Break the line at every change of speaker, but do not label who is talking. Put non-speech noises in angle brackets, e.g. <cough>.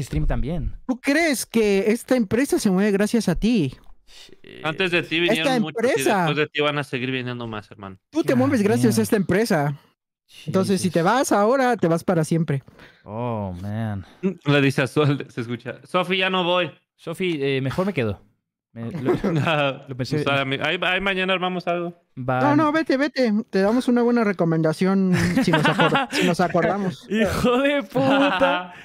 stream también. ¿Tú crees que esta empresa se mueve gracias a ti?
Antes de ti vinieron muchos y después de ti van a seguir viniendo más, hermano.
Tú te mueves ah, gracias a esta empresa. Entonces, si te vas ahora, te vas para siempre.
Oh, man. Le dice a Sol, se escucha. Sofi, ya no voy. Sofi, eh, mejor me quedo. <laughs> lo, pensé. Pues, ahí, mañana armamos algo. No, no,
vete, vete. Te damos una buena recomendación si nos <laughs> acordamos.
Hijo de puta. <laughs>